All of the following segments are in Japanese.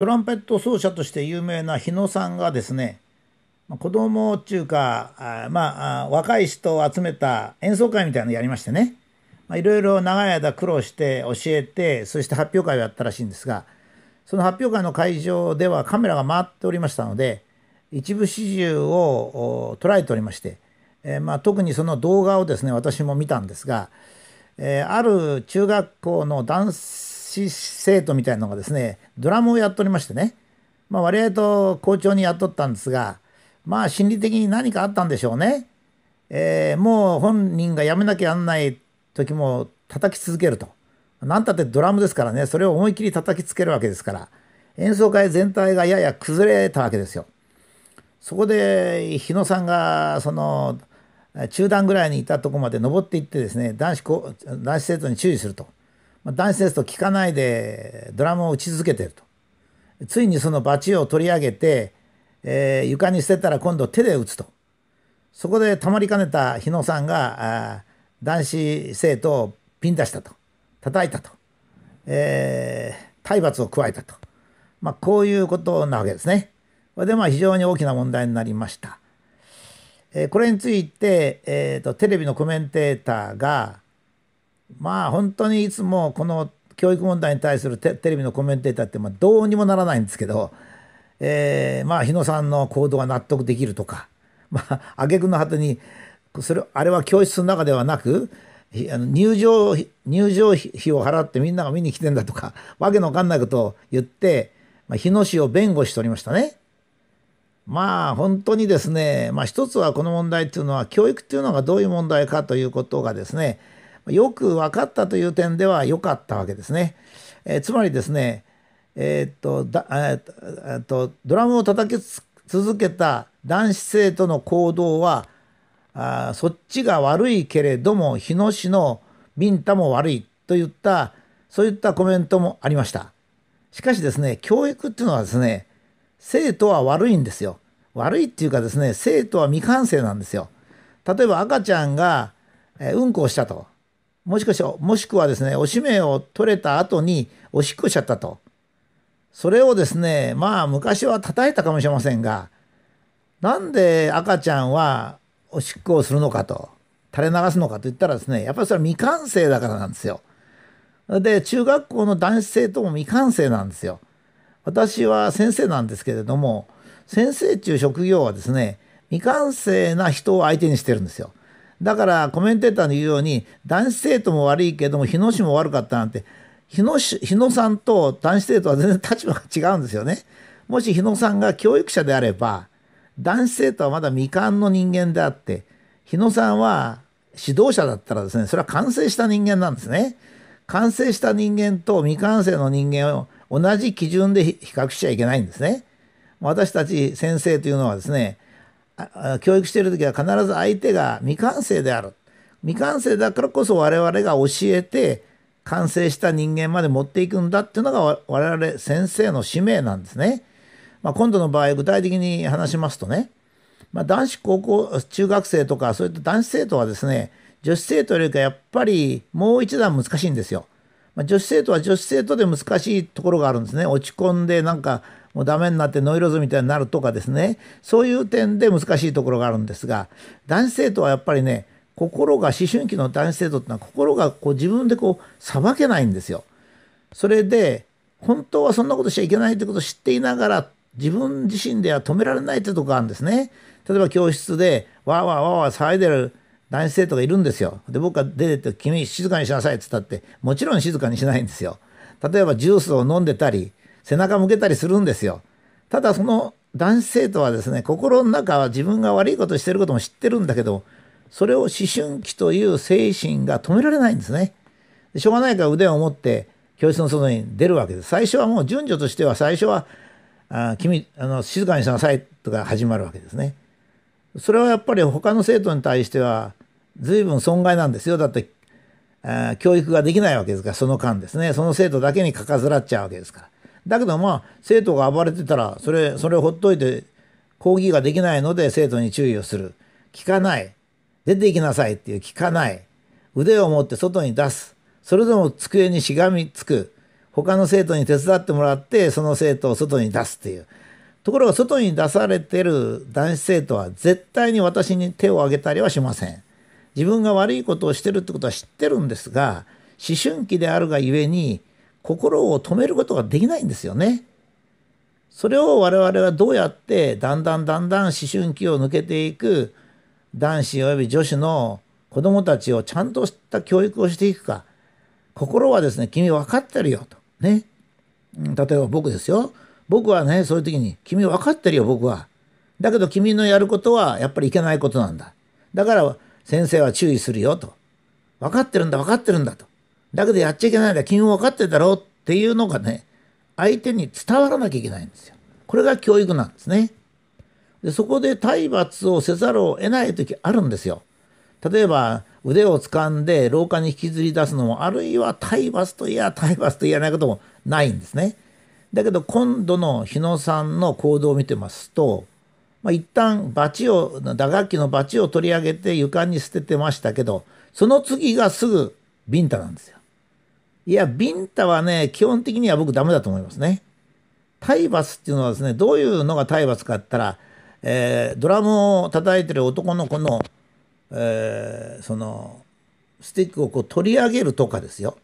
トランペット奏者として有名な日野さんがですね子供っていうかまあ若い人を集めた演奏会みたいなのやりましてねいろいろ長い間苦労して教えてそして発表会をやったらしいんですがその発表会の会場ではカメラが回っておりましたので一部始終を捉えておりまして、まあ、特にその動画をですね私も見たんですが、ある中学校の男性師生徒みたいなのがですねドラムをやっておりましてね、まあ、割合と校長に雇ったんですがまあ心理的に何かあったんでしょうね、えー、もう本人が辞めなきゃなんない時も叩き続けると何たってドラムですからねそれを思いっきり叩きつけるわけですから演奏会全体がやや崩れたわけですよ。そこで日野さんがその中段ぐらいにいたとこまで登っていってですね男子男子生徒に注意すると。男子ですと聞かないでドラムを打ち続けてると。ついにそのバチを取り上げて、えー、床に捨てたら今度手で打つと。そこでたまりかねた日野さんが、男子生徒をピン出したと。叩いたと。えー、体罰を加えたと。まあ、こういうことなわけですね。これでまあ非常に大きな問題になりました。えー、これについて、えーとテレビのコメンテーターが、まあ本当にいつもこの教育問題に対するテレビのコメンテーターってまあどうにもならないんですけど、えー、まあ日野さんの行動が納得できるとかまあ挙句の果てにそれあれは教室の中ではなく入場入場費を払ってみんなが見に来てんだとかわけのわかんないことを言って、まあ、日野市を弁護しておりましたね。まあ本当にですね、まあ、一つはこの問題っていうのは教育っていうのがどういう問題かということがですねよく分かったという点では良かったわけですね。えー、つまりですね、えー、っとだえー、っとドラムを叩き続けた男子生徒の行動はあそっちが悪いけれども日野市のビンタも悪いといったそういったコメントもありました。しかしですね教育っていうのはですね生徒は悪いんですよ。悪いっていうかですね生徒は未完成なんですよ。例えば赤ちゃんがうんこをしたともしくは、もしくはですね、おしめを取れた後におしっこしちゃったと。それをですね、まあ昔は叩いたかもしれませんが、なんで赤ちゃんはおしっこをするのかと、垂れ流すのかと言ったらですね、やっぱりそれは未完成だからなんですよ。で、中学校の男子生徒も未完成なんですよ。私は先生なんですけれども、先生中職業はですね、未完成な人を相手にしてるんですよ。だからコメンテーターの言うように男子生徒も悪いけども日野市も悪かったなんて日野市日野さんと男子生徒は全然立場が違うんですよね。もし日野さんが教育者であれば男子生徒はまだ未完の人間であって日野さんは指導者だったらですねそれは完成した人間なんですね。完成した人間と未完成の人間を同じ基準で比較しちゃいけないんですね。私たち先生というのはですね教育している時は必ず相手が未完成である。未完成だからこそ我々が教えて完成した人間まで持っていくんだっていうのが我々先生の使命なんですね。まあ、今度の場合具体的に話しますとね、まあ、男子高校中学生とかそういった男子生徒はですね女子生徒よりかやっぱりもう一段難しいんですよ。まあ、女子生徒は女子生徒で難しいところがあるんですね。落ち込んでなんかもうダメになってノイローズみたいになるとかですねそういう点で難しいところがあるんですが男子生徒はやっぱりね心が思春期の男子生徒ってのは心がこう自分でこうさばけないんですよ。それで本当はそんなことしちゃいけないってことを知っていながら自分自身では止められないってとこあるんですね。例えば教室でわーわーわーわー騒いでる男子生徒がいるんですよ。で僕が出てって「君静かにしなさい」っつったってもちろん静かにしないんですよ。例えばジュースを飲んでたり背中向けたりするんですよ。ただその男子生徒はですね、心の中は自分が悪いことしてることも知ってるんだけど、それを思春期という精神が止められないんですね。しょうがないから腕を持って教室の外に出るわけです。最初はもう順序としては最初は、あ君あの静かにしなさいとか始まるわけですね。それはやっぱり他の生徒に対しては随分損害なんですよ。だって教育ができないわけですから、その間ですね。その生徒だけにかかずらっちゃうわけですから。だけどまあ、生徒が暴れてたら、それ、それをほっといて、講義ができないので生徒に注意をする。聞かない。出て行きなさいっていう聞かない。腕を持って外に出す。それでも机にしがみつく。他の生徒に手伝ってもらって、その生徒を外に出すっていう。ところが外に出されてる男子生徒は絶対に私に手を挙げたりはしません。自分が悪いことをしてるってことは知ってるんですが、思春期であるがゆえに心を止めることができないんですよね。それを我々はどうやってだんだんだんだん思春期を抜けていく男子及び女子の子供たちをちゃんとした教育をしていくか。心はですね、君分かってるよと。ね。例えば僕ですよ。僕はね、そういう時に、君分かってるよ、僕は。だけど君のやることはやっぱりいけないことなんだ。だから先生は注意するよと。分かってるんだ、分かってるんだと。だけどやっちゃいけないんだ、君分かってるだろうっていうのがね、相手に伝わらなきゃいけないんですよ。これが教育なんですね。でそこで体罰をせざるを得ない時あるんですよ。例えば腕を掴んで廊下に引きずり出すのもあるいは体罰といや体罰と言えないこともないんですね。だけど今度の日野さんの行動を見てますと、まあ、一旦バチを打楽器のバチを取り上げて床に捨ててましたけどその次がすぐビンタなんですよ。いや、ビンタはね、基本的には僕ダメだと思いますね。体罰っていうのはですね、どういうのが体罰かって言ったら、えー、ドラムを叩いてる男の子の、えー、その、スティックをこう取り上げるとかですよ。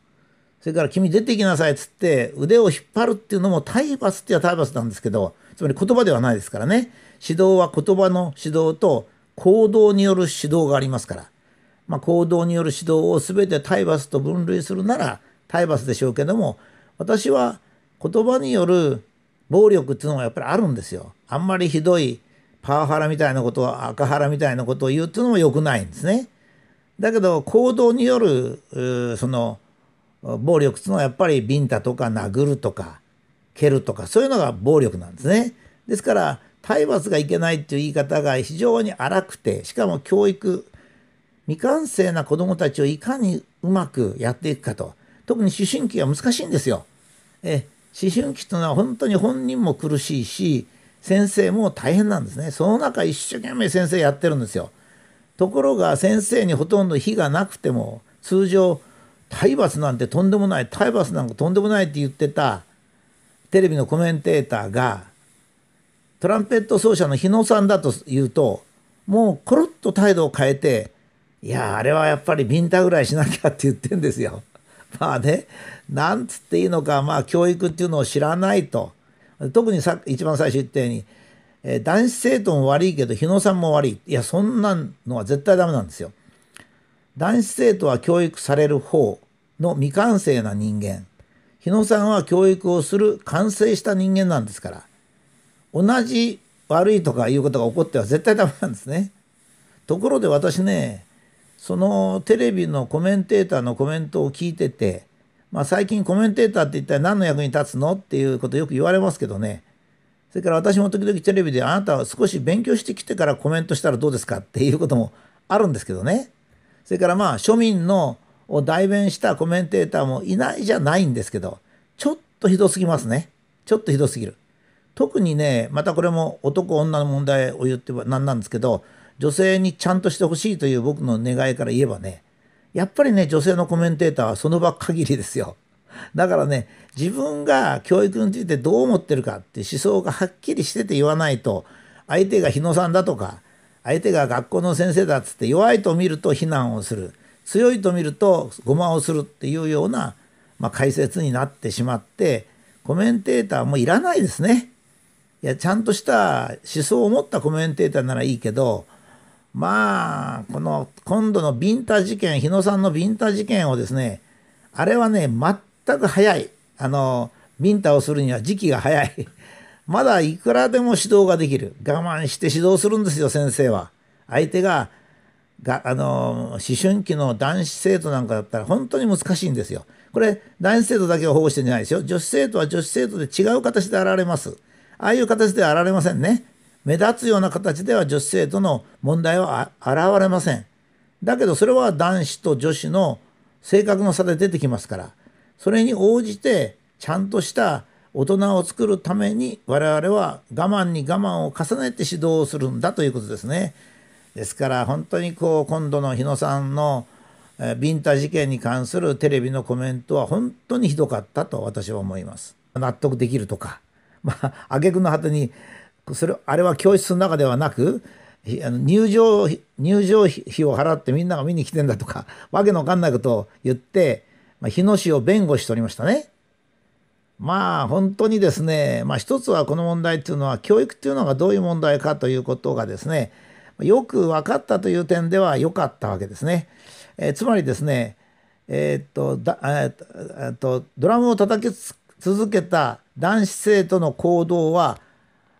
それから君出てきなさいっつって腕を引っ張るっていうのも体罰って言のは体罰なんですけど、つまり言葉ではないですからね。指導は言葉の指導と行動による指導がありますから。まあ、行動による指導を全て体罰と分類するなら、体罰でしょうけども、私は言葉による暴力っていうのがやっぱりあるんですよ。あんまりひどいパワハラみたいなことは赤ハラみたいなことを言うっていうのも良くないんですね。だけど行動によるその暴力っていうのはやっぱりビンタとか殴るとか蹴るとかそういうのが暴力なんですね。ですから体罰がいけないっていう言い方が非常に荒くてしかも教育未完成な子どもたちをいかにうまくやっていくかと特に思春期は難しいんですよ。え思春期というのは本当に本人も苦しいし先生も大変なんですね。その中一生懸命先生やってるんですよ。ところが先生にほとんど非がなくても通常体罰なんてとんでもない体罰なんかとんでもないって言ってたテレビのコメンテーターがトランペット奏者の日野さんだと言うともうコロッと態度を変えて「いやあれはやっぱりビンタぐらいしなきゃ」って言ってんですよ。まあね、なんつっていいのか、まあ教育っていうのを知らないと。特にさ一番最初言ったように、えー、男子生徒も悪いけど日野さんも悪いいやそんなのは絶対ダメなんですよ。男子生徒は教育される方の未完成な人間日野さんは教育をする完成した人間なんですから同じ悪いとかいうことが起こっては絶対ダメなんですね。ところで私ねそのテレビのコメンテーターのコメントを聞いてて、まあ、最近コメンテーターって一体何の役に立つのっていうことよく言われますけどねそれから私も時々テレビであなたは少し勉強してきてからコメントしたらどうですかっていうこともあるんですけどねそれからまあ庶民のを代弁したコメンテーターもいないじゃないんですけどちょっとひどすぎますねちょっとひどすぎる特にねまたこれも男女の問題を言っては何なんですけど女性にちゃんとしてほしいという僕の願いから言えばね、やっぱりね、女性のコメンテーターはその場限りですよ。だからね、自分が教育についてどう思ってるかって思想がはっきりしてて言わないと、相手が日野さんだとか、相手が学校の先生だっつって弱いと見ると非難をする、強いと見るとごまをするっていうような、まあ、解説になってしまって、コメンテーターもいらないですね。いや、ちゃんとした思想を持ったコメンテーターならいいけど、まあ、この今度のビンタ事件、日野さんのビンタ事件をですね、あれはね、全く早い。あの、ビンタをするには時期が早い。まだいくらでも指導ができる。我慢して指導するんですよ、先生は。相手が、があの、思春期の男子生徒なんかだったら本当に難しいんですよ。これ、男子生徒だけを保護してんじゃないですよ。女子生徒は女子生徒で違う形で現れます。ああいう形では現れませんね。目立つような形では女子生徒の問題は現れません。だけどそれは男子と女子の性格の差で出てきますから、それに応じてちゃんとした大人を作るために我々は我慢に我慢を重ねて指導をするんだということですね。ですから本当にこう今度の日野さんのビンタ事件に関するテレビのコメントは本当にひどかったと私は思います。納得できるとか、まあ、挙句の果てにそれあれは教室の中ではなくあの入場入場費を払ってみんなが見に来てんだとか わけのわかんないことを言って、まあ、日野市を弁護しておりましたね。まあ本当にですね、まあ、一つはこの問題っていうのは教育っていうのがどういう問題かということがですねよく分かったという点では良かったわけですね。えー、つまりですね、えー、っとだえー、っとドラムを叩き続けた男子生徒の行動は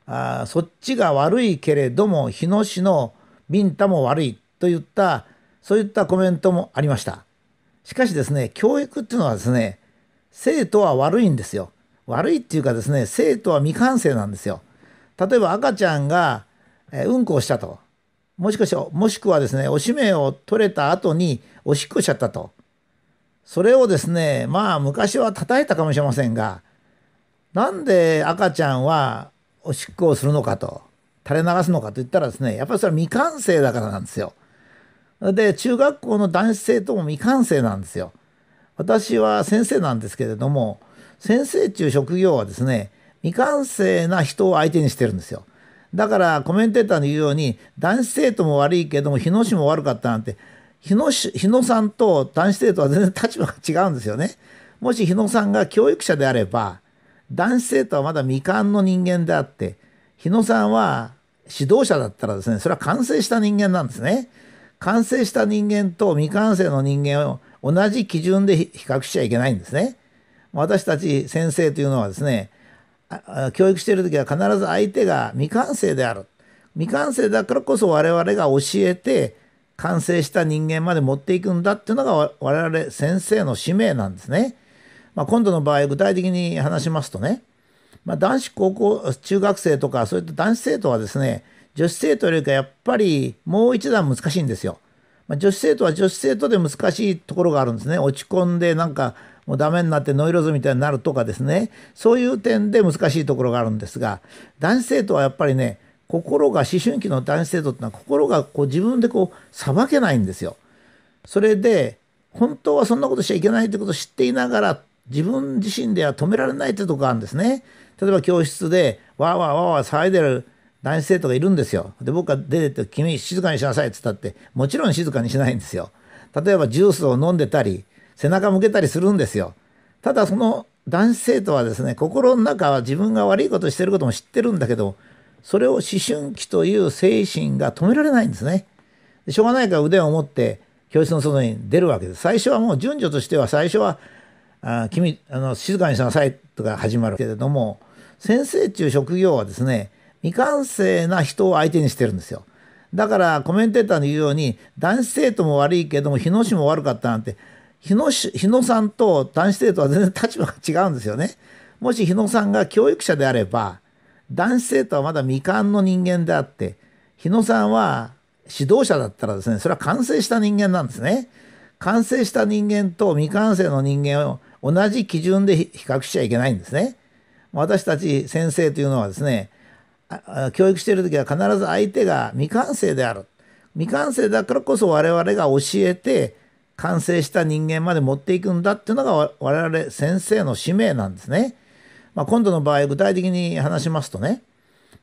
あそっちが悪いけれども日野市のビンタも悪いといったそういったコメントもありましたしかしですね教育っていうのはですね生徒は悪いんですよ悪いっていうかですね生徒は未完成なんですよ例えば赤ちゃんがうんこをしたともしかしもしくはですねおしめを取れた後におしっこしちゃったとそれをですねまあ昔は叩いたかもしれませんがなんで赤ちゃんはおしっこをするのかと、垂れ流すのかといったらですね、やっぱりそれは未完成だからなんですよ。で、中学校の男子生徒も未完成なんですよ。私は先生なんですけれども、先生中職業はですね、未完成な人を相手にしてるんですよ。だからコメンテーターの言うように、男子生徒も悪いけども、日野市も悪かったなんて、日野市日野さんと男子生徒は全然立場が違うんですよね。もし日野さんが教育者であれば、男子生徒はまだ未完の人間であって日野さんは指導者だったらですねそれは完成した人間なんですね。完成した人間と未完成の人間を同じ基準で比較しちゃいけないんですね。私たち先生というのはですね教育している時は必ず相手が未完成である未完成だからこそ我々が教えて完成した人間まで持っていくんだっていうのが我々先生の使命なんですね。まあ、今度の場合、具体的に話しますとね、まあ、男子高校、中学生とか、そういった男子生徒はですね、女子生徒よりかやっぱりもう一段難しいんですよ。まあ、女子生徒は女子生徒で難しいところがあるんですね。落ち込んでなんかもうダメになってノイローズみたいになるとかですね。そういう点で難しいところがあるんですが、男子生徒はやっぱりね、心が、思春期の男子生徒ってのは心がこう自分でこう裁けないんですよ。それで、本当はそんなことしちゃいけないってことを知っていながら、自分自身では止められないってとこがあるんですね。例えば教室でわーわーわーわー騒いでる男子生徒がいるんですよ。で僕が出てて「君静かにしなさい」っつったってもちろん静かにしないんですよ。例えばジュースを飲んでたり背中向けたりするんですよ。ただその男子生徒はですね心の中は自分が悪いことしてることも知ってるんだけどそれを思春期という精神が止められないんですね。しょうがないから腕を持って教室の外に出るわけです。最初はもう順序としては最初はあ君あの静かにしなさいとか始まるけれども先生っていう職業はですね未完成な人を相手にしてるんですよ。だからコメンテーターの言うように男子生徒も悪いけども日野市も悪かったなんて日野市日野さんと男子生徒は全然立場が違うんですよね。もし日野さんが教育者であれば男子生徒はまだ未完の人間であって日野さんは指導者だったらですねそれは完成した人間なんですね。完成した人間と未完成の人間を同じ基準で比較しちゃいけないんですね。私たち先生というのはですね教育している時は必ず相手が未完成である未完成だからこそ我々が教えて完成した人間まで持っていくんだっていうのが我々先生の使命なんですね。まあ、今度の場合具体的に話しますとね、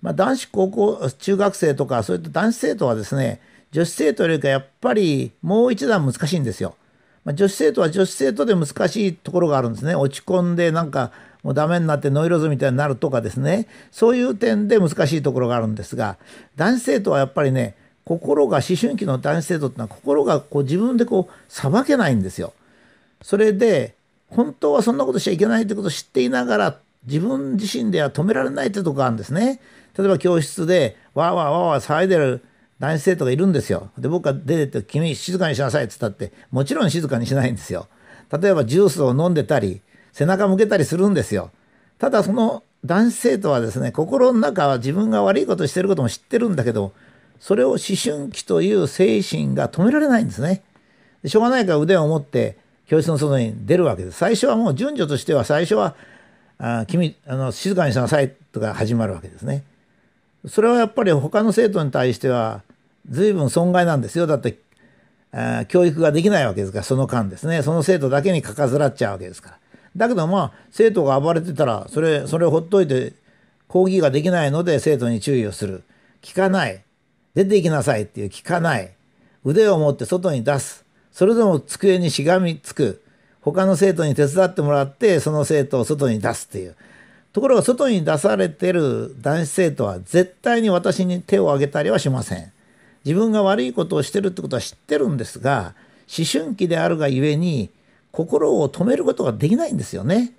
まあ、男子高校中学生とかそういった男子生徒はですね女子生徒よりかやっぱりもう一段難しいんですよ。まあ、女子生徒は女子生徒で難しいところがあるんですね。落ち込んでなんかもうダメになってノイローズみたいになるとかですね。そういう点で難しいところがあるんですが、男子生徒はやっぱりね、心が、思春期の男子生徒ってのは心がこう自分でこう裁けないんですよ。それで、本当はそんなことしちゃいけないってことを知っていながら、自分自身では止められないってとこがあるんですね。例えば教室で、わーわーわーわー騒いでる男子生徒がいるんですよ。で、僕が出てって、君静かにしなさいって言ったって、もちろん静かにしないんですよ。例えばジュースを飲んでたり、背中向けたりするんですよ。ただその男子生徒はですね、心の中は自分が悪いことしてることも知ってるんだけど、それを思春期という精神が止められないんですね。しょうがないから腕を持って教室の外に出るわけです。最初はもう順序としては最初は、あ君あの、静かにしなさいとか始まるわけですね。それはやっぱり他の生徒に対しては、随分損害なんですよ。だって、え教育ができないわけですから、その間ですね。その生徒だけにかかずらっちゃうわけですから。だけどまあ、生徒が暴れてたら、それ、それをほっといて、講義ができないので生徒に注意をする。聞かない。出て行きなさいっていう聞かない。腕を持って外に出す。それでも机にしがみつく。他の生徒に手伝ってもらって、その生徒を外に出すっていう。ところが外に出されてる男子生徒は絶対に私に手を挙げたりはしません。自分が悪いことをしてるってことは知ってるんですが思春期であるがゆえに心を止めることができないんですよね。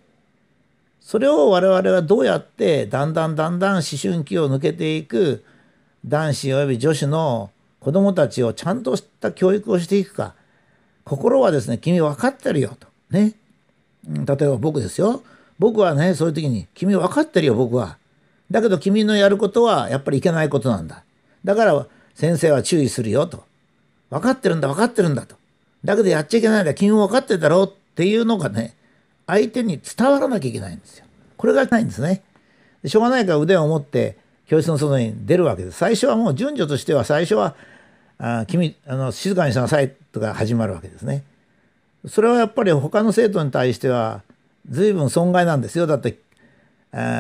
それを我々はどうやってだんだんだんだん思春期を抜けていく男子及び女子の子供たちをちゃんとした教育をしていくか心はですね君分かってるよとね例えば僕ですよ僕はねそういう時に君分かってるよ僕はだけど君のやることはやっぱりいけないことなんだだから先生は注意するよと。分かってるんだ分かってるんだと。だけどやっちゃいけないんだ君も分かってるだろうっていうのがね相手に伝わらなきゃいけないんですよ。これがないんですね。しょうがないから腕を持って教室の外に出るわけです。最初はもう順序としては最初は「あ君あの静かにしなさい」とか始まるわけですね。それはやっぱり他の生徒に対しては随分損害なんですよ。だって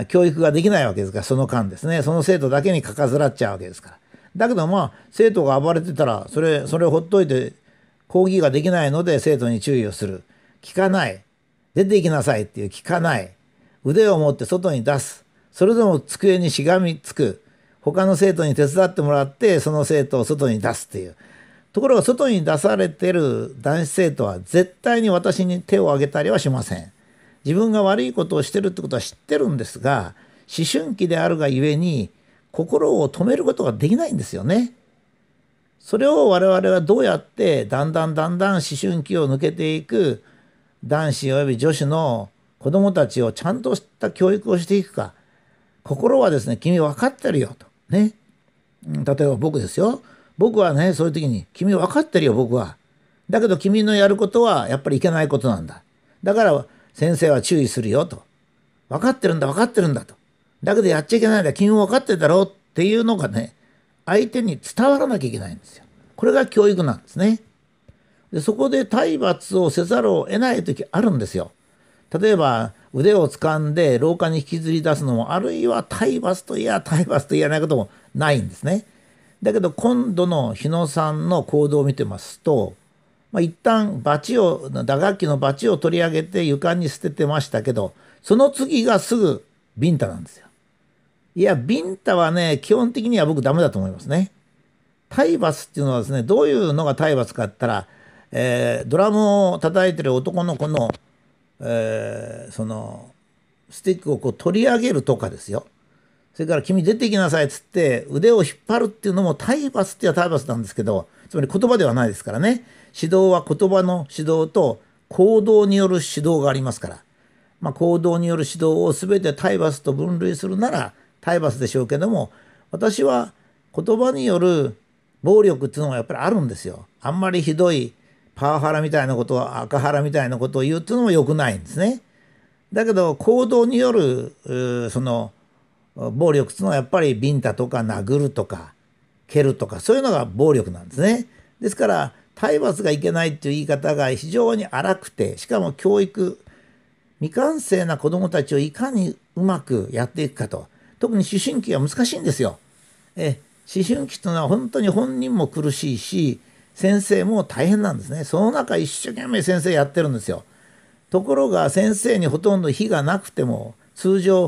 教育ができないわけですからその間ですねその生徒だけにかかずらっちゃうわけですから。だけどまあ、生徒が暴れてたら、それ、それをほっといて、講義ができないので生徒に注意をする。聞かない。出て行きなさいっていう聞かない。腕を持って外に出す。それでも机にしがみつく。他の生徒に手伝ってもらって、その生徒を外に出すっていう。ところが外に出されてる男子生徒は絶対に私に手を挙げたりはしません。自分が悪いことをしてるってことは知ってるんですが、思春期であるがゆえに心を止めることができないんですよね。それを我々はどうやってだんだんだんだん思春期を抜けていく男子及び女子の子どもたちをちゃんとした教育をしていくか心はですね君分かってるよとね例えば僕ですよ僕はねそういう時に君分かってるよ僕はだけど君のやることはやっぱりいけないことなんだだから先生は注意するよと分かってるんだ分かってるんだとだけどやっちゃいけないんだ君も分かってただろうっていうのがね相手に伝わらなきゃいけないんですよ。これが教育なんですね。でそこで体罰をせざるを得ない時あるんですよ。例えば腕を掴んで廊下に引きずり出すのもあるいは体罰といや体罰と言えないこともないんですね。だけど今度の日野さんの行動を見てますと、まあ、一旦バチを打楽器のバチを取り上げて床に捨ててましたけどその次がすぐビンタなんですよ。いや、ビンタはね、基本的には僕ダメだと思いますね。体罰っていうのはですね、どういうのが体罰かって言ったら、えー、ドラムを叩いてる男の子の、えー、その、スティックをこう取り上げるとかですよ。それから君出てきなさいっつって腕を引っ張るっていうのも体罰っては体罰なんですけど、つまり言葉ではないですからね。指導は言葉の指導と行動による指導がありますから。まあ、行動による指導を全て体罰と分類するなら、体罰でしょうけども、私は言葉による暴力っていうのはやっぱりあるんですよ。あんまりひどいパワハラみたいなこと、は、赤原みたいなことを言うっていうのも良くないんですね。だけど、行動による、その、暴力っていうのはやっぱりビンタとか殴るとか、蹴るとか、そういうのが暴力なんですね。ですから、体罰がいけないっていう言い方が非常に荒くて、しかも教育、未完成な子供たちをいかにうまくやっていくかと。特に思春期は難しいんですよ。え思春期というのは本当に本人も苦しいし先生も大変なんですね。その中一生懸命先生やってるんですよ。ところが先生にほとんど非がなくても通常